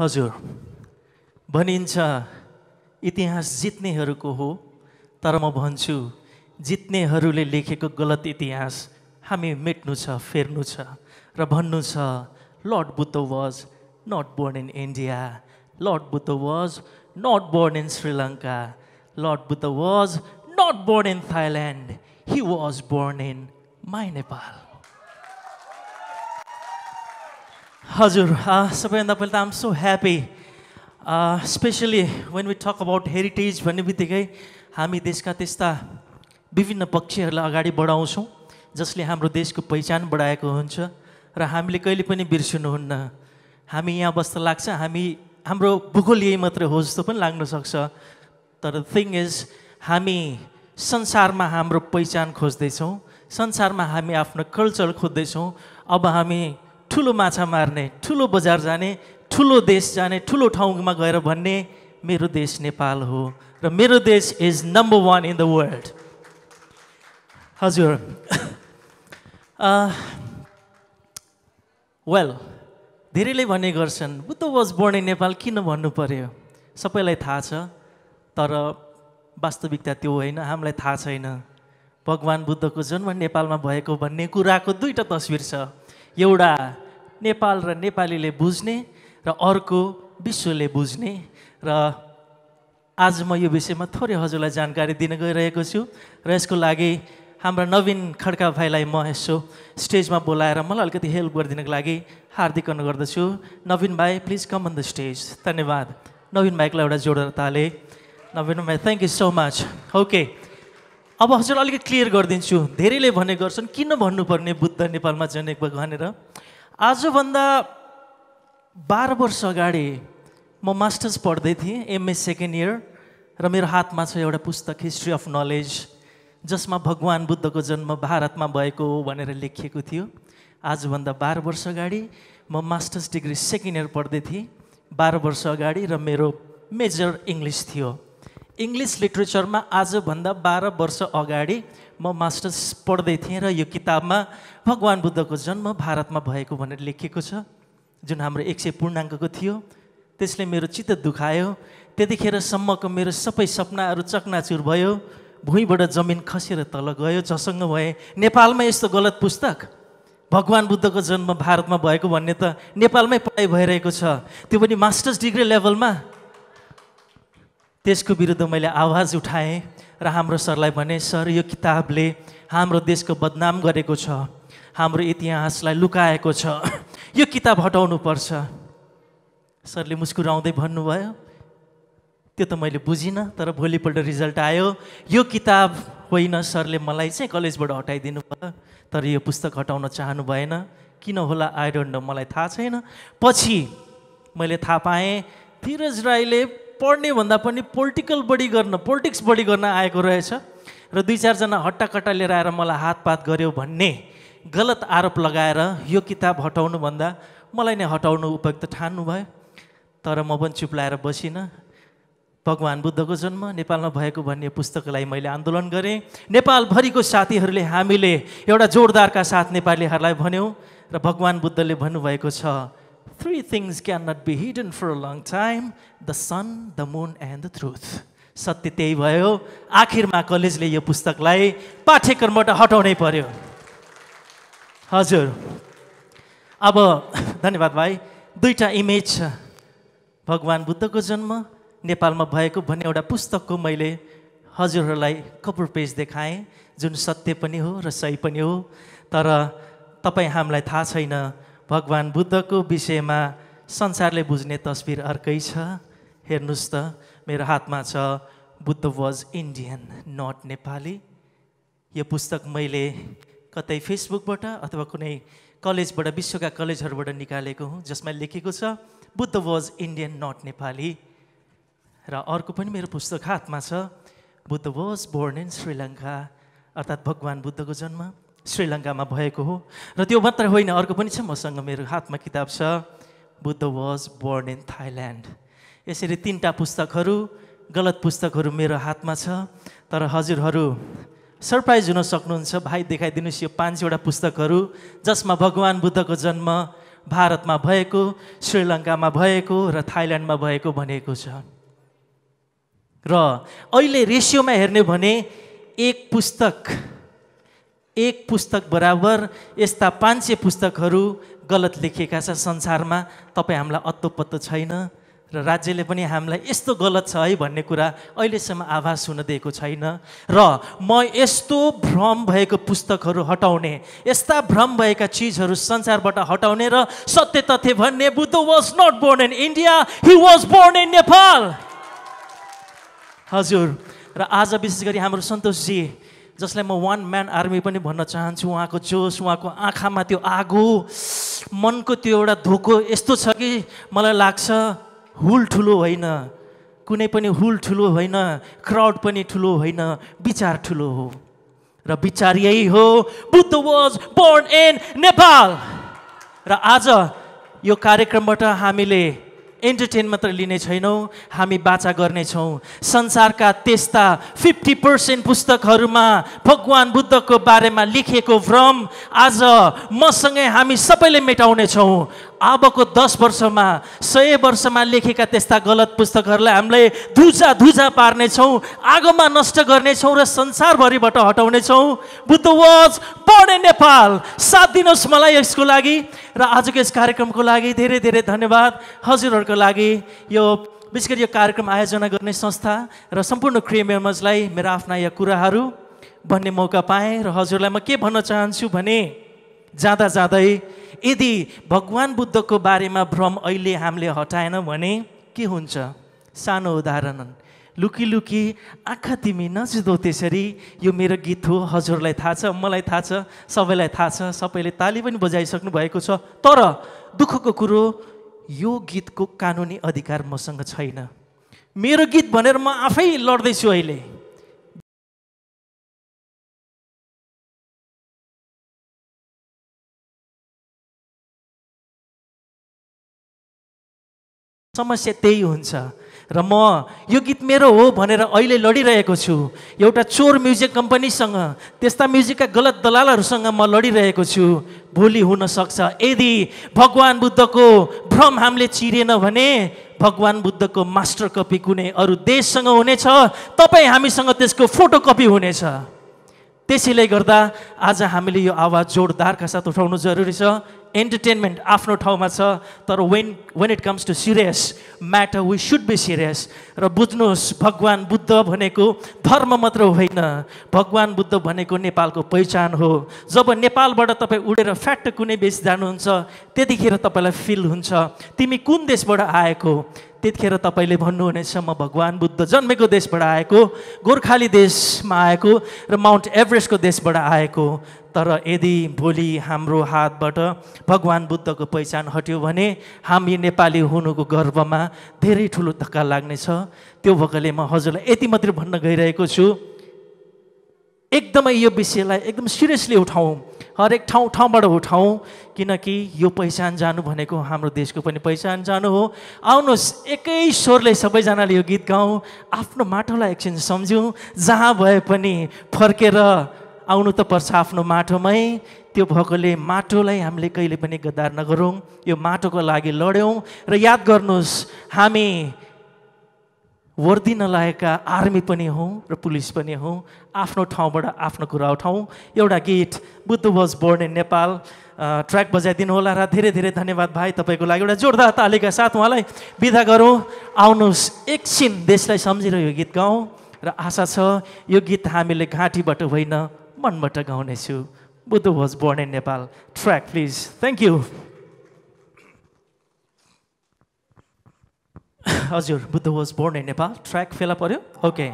हजुर भनिन्छ इतिहास जित्नेहरूको हो तर म भन्छु जित्नेहरूले लेखेको गलत इतिहास हामी मेट्नु छ फेर्नु छ र भन्नु छ Lord Buddha was not born in India Lord Buddha was not born in Sri Lanka Lord Buddha was not born in Thailand he was born in my Nepal हजुर सबैभन्दा पहिला त I'm so happy especially when we talk about heritage भन्ने बित्तिकै हामी देशका त्यस्ता विभिन्न पक्षहरूलाई अगाडि बढाउँछौँ जसले हाम्रो देशको पहिचान बढाएको हुन्छ र हामीले कहिले पनि बिर्सिनुहुन्न हामी यहाँ बस्दा लाग्छ हामी हाम्रो भूगोल यही मात्रै हो जस्तो पनि लाग्न सक्छ तर थिङ इज हामी संसारमा हाम्रो पहिचान खोज्दैछौँ संसारमा हामी आफ्नो कल्चर खोज्दैछौँ अब हामी ठुलो माछा मार्ने ठुलो बजार जाने ठुलो देश जाने ठुलो ठाउँमा गएर भन्ने मेरो देश नेपाल हो र मेरो देश is number one in the world हजुर वेल धेरैले भन्ने गर्छन् Buddha was born in Nepal किन भन्नु पर्यो सबैलाई थाहा छ तर वास्तविकता त्यो होइन हामीलाई थाहा छैन भगवान् बुद्धको जन्म नेपालमा भएको भन्ने कुराको दुईवटा तस्विर छ एउटा नेपाल र नेपालीले बुझ्ने र अर्को विश्वले बुझ्ने र आज म यो विषयमा थोरै हजुरलाई जानकारी दिन गइरहेको छु र यसको लागि हाम्रा नवीन खड्का भाइलाई म यसो स्टेजमा बोलाएर मलाई अलिकति हेल्प गरिदिनको लागि हार्दिक अनुरोध गर्दछु नवीन भाइ please come on the stage धन्यवाद नवीन भाइको एउटा जोडेर ताले नवीन भाइ thank you so much okay अब हजुर अलिकति क्लियर गरिदिन्छु धेरैले भने गर्छन् किन भन्नुपर्ने बुद्ध नेपालमा जनेक भनेर आजभन्दा बाह्र वर्ष अगाडि म मास्टर्स पढ्दै थिएँ एमए सेकेन्ड इयर र मेरो हातमा छ एउटा पुस्तक हिस्ट्री अफ नलेज जसमा भगवान् बुद्धको जन्म भारतमा भएको भनेर लेखिएको थियो आजभन्दा बाह्र वर्ष अगाडि म मास्टर्स डिग्री सेकेन्ड इयर पढ्दै थिएँ बाह्र वर्ष अगाडि र मेरो मेजर इङ्ग्लिस थियो इङ्ग्लिस लिट्रेचरमा आजभन्दा बाह्र वर्ष अगाडि म मास्टर्स पढ्दै थिएँ र यो किताबमा भगवान् बुद्धको जन्म भारतमा भएको भनेर लेखिएको छ जुन हाम्रो एक सय पूर्णाङ्कको थियो त्यसले मेरो चित्त दुखायो त्यतिखेरसम्मको मेरो सबै सपनाहरू चकनाचुर भयो भुइँबाट जमिन खसेर तल गयो जसँग भए नेपालमा यस्तो गलत पुस्तक भगवान् बुद्धको जन्म भारतमा भएको भन्ने त नेपालमै पढाइ भइरहेको छ त्यो पनि मास्टर्स डिग्री लेभलमा त्यसको विरुद्ध मैले आवाज उठाएँ र हाम्रो सरलाई भने सर यो किताबले हाम्रो देशको बदनाम गरेको छ हाम्रो इतिहासलाई लुकाएको छ यो किताब हटाउनु पर्छ सरले मुस्कुराउँदै भन्नुभयो त्यो त मैले बुझिनँ तर भोलिपल्ट रिजल्ट आयो यो किताब होइन सरले मलाई चाहिँ कलेजबाट हटाइदिनु भयो तर यो पुस्तक हटाउन चाहनु भएन किन होला आइडोन्ट मलाई थाहा छैन पछि मैले थाहा पाएँ धीरज राईले पढ्ने भन्दा पनि पोलिटिकल बढी गर्न पोलिटिक्स बढी गर्न आएको रहेछ र दुई चारजना हट्टाकट्टा लिएर आएर मलाई हातपात गऱ्यो भन्ने गलत आरोप लगाएर यो किताब हटाउनुभन्दा मलाई नै हटाउनु उपयुक्त ठान्नु भयो तर म पनि चुप्लाएर बसिनँ भगवान् बुद्धको जन्म नेपालमा भएको भन्ने पुस्तकलाई मैले आन्दोलन गरेँ नेपालभरिको साथीहरूले हामीले एउटा जोरदारका साथ नेपालीहरूलाई भन्यौँ र भगवान् बुद्धले भन्नुभएको छ Three things cannot be hidden for a long time the sun, the moon, and the truth. सत्य त्यही भयो आखिरमा कलेजले यो पुस्तकलाई पाठ्यक्रमबाट हटाउनै पर्यो हजुर अब धन्यवाद भाइ दुईवटा इमेज छ भगवान् बुद्धको जन्म नेपालमा भएको भन्ने एउटा पुस्तकको मैले हजुरहरूलाई कपुर पेज देखाएँ जुन सत्य पनि हो र सही पनि हो तर तपाईँ हामीलाई थाहा छैन भगवान् बुद्धको विषयमा संसारले बुझ्ने तस्बिर अर्कै छ हेर्नुहोस् त मेरो हातमा छ Buddha was Indian not Nepali यो पुस्तक मैले कतै फेसबुकबाट अथवा कुनै कलेजबाट विश्वका कलेजहरूबाट निकालेको हुँ जसमा लेखेको छ Buddha was Indian not Nepali र अर्को पनि मेरो पुस्तक हातमा छ Buddha was born in Sri Lanka अर्थात् भगवान् बुद्धको जन्म श्रीलङ्कामा भएको हो र त्यो मात्र होइन अर्को पनि छ मसँग मेरो हातमा किताब छ Buddha was born in Thailand यसरी तिनवटा पुस्तकहरू गलत पुस्तकहरू मेरो हातमा छ तर हजुरहरू सरप्राइज हुन सक्नुहुन्छ भाइ देखाइदिनुहोस् यो पाँचवटा पुस्तकहरू जसमा भगवान् बुद्धको जन्म भारतमा भएको श्रीलङ्कामा भएको र थाइल्यान्डमा भएको भनेको छ र अहिले रेसियोमा हेर्ने भने एक पुस्तक एक पुस्तक बराबर यस्ता पाँच सय पुस्तकहरू गलत लेखिएका छ संसारमा तपाईँ हामीलाई अत्तोपत्तो छैन र राज्यले पनि हामीलाई यस्तो गलत छ है भन्ने कुरा अहिलेसम्म आभास हुन दिएको छैन र म यस्तो भ्रम भएको पुस्तकहरू हटाउने यस्ता भ्रम भएका चिजहरू संसारबाट हटाउने र सत्य तथ्य भन्ने Buddha was not born in India he was born in Nepal हजुर र आज विशेष गरी हाम्रो सन्तोषजी जसलाई म वान म्यान आर्मी पनि भन्न चाहन्छु उहाँको जोस उहाँको आँखामा त्यो आगो मनको त्यो एउटा धोको यस्तो छ कि मलाई लाग्छ हुल ठुलो होइन कुनै पनि हुल ठुलो होइन क्राउड पनि ठुलो होइन विचार ठुलो हो र विचार यही हो Buddha was born in Nepal र आज यो कार्यक्रमबाट हामीले इन्टरटेन मात्र लिने छैनौँ हामी बाचा गर्नेछौँ संसारका त्यस्ता फिफ्टी पर्सेन्ट पुस्तकहरूमा भगवान् बुद्धको बारेमा लेखिएको भ्रम आज मसँगै हामी सबैले मेटाउनेछौँ अबको दस वर्षमा सय वर्षमा लेखेका त्यस्ता गलत पुस्तकहरूलाई हामीले धुजा धुजा पार्नेछौँ आगोमा नष्ट गर्नेछौँ र संसारभरिबाट हटाउनेछौँ बुद्ध वाज पढे नेपाल साथ दिनुहोस् मलाई यसको लागि र आजको यस कार्यक्रमको लागि धेरै धेरै धन्यवाद हजुरहरूको लागि यो विशेष गरी यो कार्यक्रम आयोजना गर्ने संस्था र सम्पूर्ण क्रिय मेम्बर्सलाई मेरा आफ्ना यहाँ कुराहरू भन्ने मौका पाएँ र हजुरलाई म के भन्न चाहन्छु भने जाँदा जाँदै यदि भगवान् बुद्धको बारेमा भ्रम अहिले हामीले हटाएनौँ भने के हुन्छ सानो उदाहरण लुकी लुकी आँखा तिमी नजिदो त्यसरी यो मेरो गीत हो हजुरलाई थाहा छ मलाई थाहा छ सबैलाई थाहा छ सबैले ताली पनि बजाइसक्नु भएको छ तर दुःखको कुरो यो गीतको कानुनी अधिकार मसँग छैन मेरो गीत भनेर म आफै लड्दैछु अहिले समस्या त्यही हुन्छ र म यो गीत मेरो हो भनेर अहिले लडिरहेको छु एउटा चोर म्युजिक कम्पनीसँग त्यस्ता म्युजिकका गलत दलालहरूसँग म लडिरहेको छु भोलि हुनसक्छ यदि भगवान् बुद्धको भ्रम हामीले चिरेन भने भगवान् बुद्धको मास्टर कपी कुनै अरू देशसँग हुनेछ तपाईँ हामीसँग त्यसको फोटो कपी हुनेछ त्यसैले गर्दा आज हामीले यो आवाज जोडदारका साथ उठाउनु जरुरी छ इन्टरटेन्मेन्ट आफ्नो ठाउँमा छ तर when when it comes to serious matter we should be serious र बुझ्नुहोस् भगवान् बुद्ध भनेको धर्म मात्र होइन भगवान् बुद्ध भनेको नेपालको पहिचान हो जब नेपालबाट तपाईँ उडेर फ्याट कुनै बेस जानुहुन्छ त्यतिखेर तपाईँलाई फिल हुन्छ तिमी कुन देशबाट आएको त्यतिखेर तपाईँले भन्नुहुनेछ म भगवान् बुद्ध जन्मेको देशबाट आएको गोर्खाली देशमा आएको र माउन्ट एभरेस्टको देशबाट आएको तर यदि भोलि हाम्रो हातबाट भगवान् बुद्धको पहिचान हट्यो भने हामी नेपाली हुनुको गर्वमा धेरै ठुलो धक्का लाग्नेछ त्यो भएकोले म हजुरलाई यति मात्रै भन्न गइरहेको छु एकदमै यो विषयलाई एकदम सिरियसली उठाउँ हरेक ठाउँ ठाउँबाट उठाउँ किनकि यो पहिचान जानु भनेको हाम्रो देशको पनि पहिचान जानु हो आउनुहोस् एकै स्वरले सबैजनाले यो गीत गाउँ आफ्नो माटोलाई एकछिन सम्झौँ जहाँ भए पनि फर्केर आउनु त पर्छ आफ्नो माटोमै त्यो भएकोले माटोलाई हामीले कहिले पनि गद्दार नगरौँ यो माटोको लागि लड्यौँ र याद गर्नुहोस् हामी वर्दी नलाएका आर्मी पनि हौँ र पुलिस पनि हौँ आफ्नो ठाउँबाट आफ्नो कुरा उठाउँ एउटा गीत Buddha was born in Nepal track बजाइदिनु होला र धेरै धेरै धन्यवाद भाइ तपाईँको लागि एउटा जोरदार तालिका साथ उहाँलाई बिदा गरौँ आउनुहोस् एकछिन देशलाई सम्झेर यो गीत गाउँ र आशा छ यो गीत हामीले घाँटीबाट होइन मनबाट गाउनेछु Buddha was born in Nepal track please thank you हजुर Buddha was born in Nepal track फेला पऱ्यो okay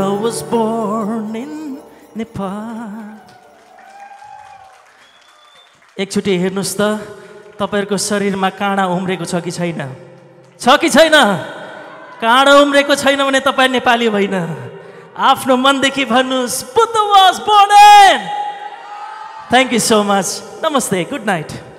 was born in Nepal एकचोटि हेर्नुहोस् त तपाईँहरूको शरीरमा काँडा उम्रेको छ कि छैन छ कि छैन काँडा उम्रेको छैन भने तपाईँ नेपाली होइन आफ्नो मनदेखि भन्नुहोस् Buddha was born thank you so much नमस्ते गुड नाइट